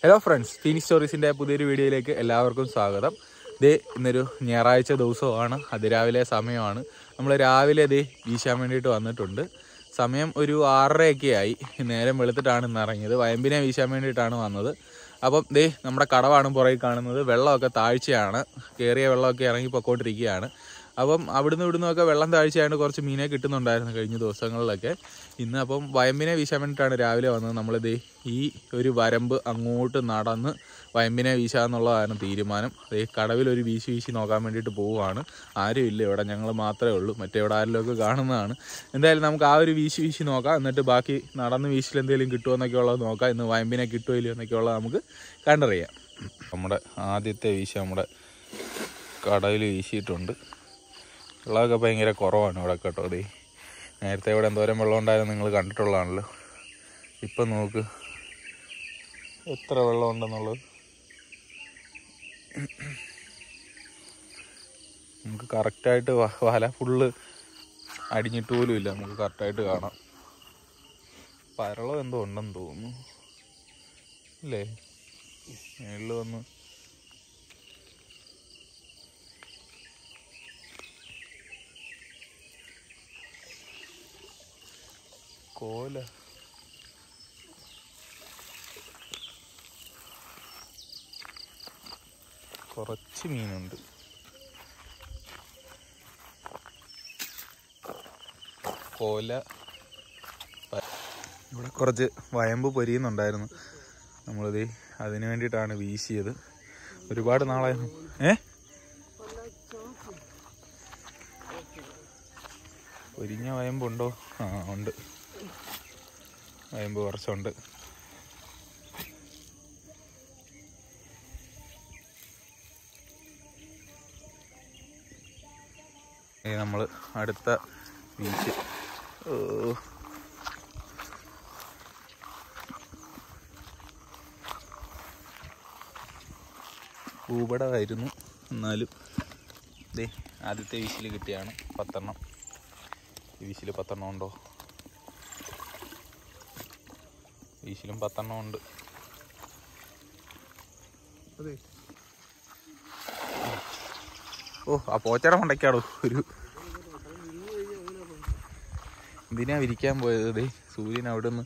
hello friends ഫീനി സ്റ്റോറീസിൻ്റെ പുതിയൊരു വീഡിയോയിലേക്ക് എല്ലാവർക്കും സ്വാഗതം ദേ ഇന്നൊരു ഞായറാഴ്ച ദിവസമാണ് അതിരാവിലെ സമയമാണ് നമ്മൾ രാവിലെ ദേ വീശാൻ വേണ്ടിയിട്ട് വന്നിട്ടുണ്ട് സമയം ഒരു ആറരയൊക്കെ ആയി നേരം വെളുത്തിട്ടാണ് ഇന്ന് ഇറങ്ങിയത് വയമ്പിനെ വീശാൻ വേണ്ടിയിട്ടാണ് വന്നത് അപ്പം ദേ നമ്മുടെ കടവാണ് പുറകിൽ കാണുന്നത് വെള്ളമൊക്കെ താഴ്ചയാണ് കയറിയ വെള്ളമൊക്കെ ഇറങ്ങി പൊക്കോണ്ടിരിക്കുകയാണ് അപ്പം അവിടുന്ന് ഒക്കെ വെള്ളം താഴ്ചയായിട്ട് കുറച്ച് മീനെ കിട്ടുന്നുണ്ടായിരുന്നു കഴിഞ്ഞ ദിവസങ്ങളിലൊക്കെ ഇന്ന് അപ്പം വയമ്പിനെ വീശാൻ വേണ്ടിയിട്ടാണ് രാവിലെ വന്നത് നമ്മളിത് ഈ ഒരു വരമ്പ് അങ്ങോട്ട് നടന്ന് വയമ്പിനെ വീശാന്നുള്ളതാണ് തീരുമാനം ഈ കടവിലൊരു ഒരു വീശി വീശി നോക്കാൻ വേണ്ടിയിട്ട് പോവുകയാണ് ആരും ഇല്ല ഇവിടെ ഞങ്ങൾ മാത്രമേ ഉള്ളൂ മറ്റെവിടെ ആരിലൊക്കെ കാണുന്നതാണ് എന്തായാലും നമുക്ക് ആ ഒരു വീശി വീശി നോക്കാം എന്നിട്ട് ബാക്കി നടന്ന് വീശിൽ എന്തെങ്കിലും എന്നൊക്കെ ഉള്ളത് നോക്കാം ഇന്ന് വയമ്പിനെ കിട്ടുമല്ലോ എന്നൊക്കെ ഉള്ളത് നമുക്ക് കണ്ടറിയാം നമ്മുടെ ആദ്യത്തെ വീശ നമ്മുടെ കടയിൽ വീശിയിട്ടുണ്ട് വെള്ളമൊക്കെ ഭയങ്കര കുറവാണ് ഇവിടെ കേട്ടോടി നേരത്തെ ഇവിടെ എന്തോരം വെള്ളം ഉണ്ടായിരുന്നു നിങ്ങൾ കണ്ടിട്ടുള്ളതാണല്ലോ ഇപ്പം നോക്ക് എത്ര വെള്ളം ഉണ്ടെന്നുള്ളത് നമുക്ക് കറക്റ്റായിട്ട് വല ഫുള്ള് അടിഞ്ഞിട്ട് പോലും ഇല്ല നമുക്ക് കറക്റ്റായിട്ട് കാണാം പരളം എന്തോ ഉണ്ടെന്ന് തോന്നുന്നു അല്ലേ മേളിൽ വന്ന് കോല കുറച്ച് മീനുണ്ട് കോല ഇവിടെ കുറച്ച് വയമ്പ് പൊരിയുന്നുണ്ടായിരുന്നു നമ്മളിത് അതിന് വേണ്ടിയിട്ടാണ് വീശിയത് ഒരുപാട് നാളായിരുന്നു ഏ പൊരിഞ്ഞ വയമ്പുണ്ടോ ആ ഉണ്ട് അയമ്പ് വർഷമുണ്ട് നമ്മൾ അടുത്ത ബീച്ച് ഭൂപടമായിരുന്നു എന്നാലും ഇതേ ആദ്യത്തെ വിശിൽ കിട്ടിയാണ് പത്തെണ്ണം ഈ വിശിൽ പത്തെണ്ണം ഉണ്ടോ വീശിലും പത്തെണ്ണം ഉണ്ട് ഓ ആ പോച്ചയുടെ മുണ്ടയ്ക്കാടോ ഒരു എന്തിനാ വിരിക്കാൻ പോയത് ദേ സൂര്യൻ അവിടെ നിന്ന്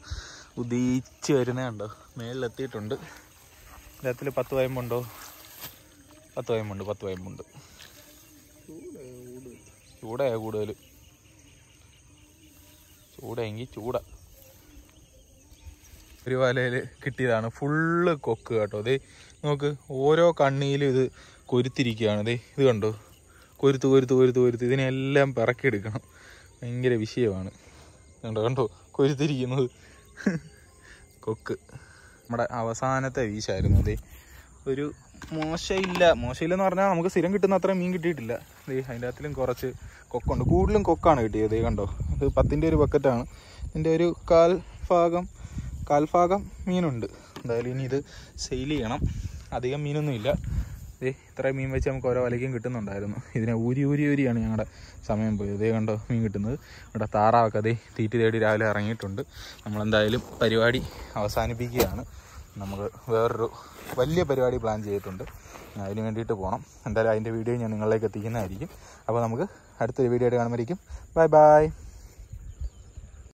ഉദയിച്ച് വരുന്നേ ഉണ്ടോ മേളിലെത്തിയിട്ടുണ്ട് രാത്രി പത്ത് വയമ്പുണ്ടോ പത്ത് വയമ്പുണ്ട് പത്ത് വയമ്പുണ്ട് ചൂടയാ കൂടുതൽ ചൂടെങ്കിൽ ചൂടാ ഒരു വലയിൽ കിട്ടിയതാണ് ഫുള്ള് കൊക്ക് കേട്ടോ അതേ നമുക്ക് ഓരോ കണ്ണിയിലും ഇത് കൊരുത്തിരിക്കുകയാണ് അതേ ഇത് കണ്ടോ കൊരുത്ത് കൊരുത്ത് കൊരുത്ത് കൊരുത്ത് ഇതിനെല്ലാം പിറക്കിയെടുക്കണം ഭയങ്കര വിഷയമാണ് കണ്ടോ കണ്ടോ കൊരുത്തിരിക്കുന്നത് കൊക്ക് നമ്മുടെ അവസാനത്തെ വീശായിരുന്നു അതേ ഒരു മോശമില്ല മോശമില്ലെന്ന് പറഞ്ഞാൽ നമുക്ക് സ്ഥിരം കിട്ടുന്ന അത്രയും മീൻ കിട്ടിയിട്ടില്ല ദേ അതിൻ്റെ അകത്തിലും കുറച്ച് കൊക്കുണ്ട് കൂടുതലും കൊക്കാണ് കിട്ടിയത് കണ്ടോ അത് പത്തിൻ്റെ ഒരു ബക്കറ്റാണ് ഇതിൻ്റെ ഒരു കാൽ ഭാഗം കാൽഭാഗം മീനുണ്ട് എന്തായാലും ഇനി ഇത് സെയിൽ ചെയ്യണം അധികം മീനൊന്നുമില്ല ഇതേ ഇത്രയും മീൻ വെച്ച് നമുക്ക് ഓരോ വലയ്ക്കും കിട്ടുന്നുണ്ടായിരുന്നു ഇതിനെ ഊരി ഊരി ഊരിയാണ് ഞങ്ങളുടെ സമയം പോയത് ഇതേ കണ്ടോ മീൻ കിട്ടുന്നത് ഇവിടെ താറാവൊക്കെ അതേ തീറ്റി തേടി രാവിലെ ഇറങ്ങിയിട്ടുണ്ട് നമ്മളെന്തായാലും പരിപാടി അവസാനിപ്പിക്കുകയാണ് നമുക്ക് വേറൊരു വലിയ പരിപാടി പ്ലാൻ ചെയ്തിട്ടുണ്ട് അതിന് വേണ്ടിയിട്ട് പോകണം എന്തായാലും അതിൻ്റെ വീഡിയോ ഞാൻ നിങ്ങളിലേക്ക് എത്തിക്കുന്നതായിരിക്കും അപ്പോൾ നമുക്ക് അടുത്തൊരു വീഡിയോ ആയിട്ട് കാണുമ്പോഴേക്കും ബൈ ബൈ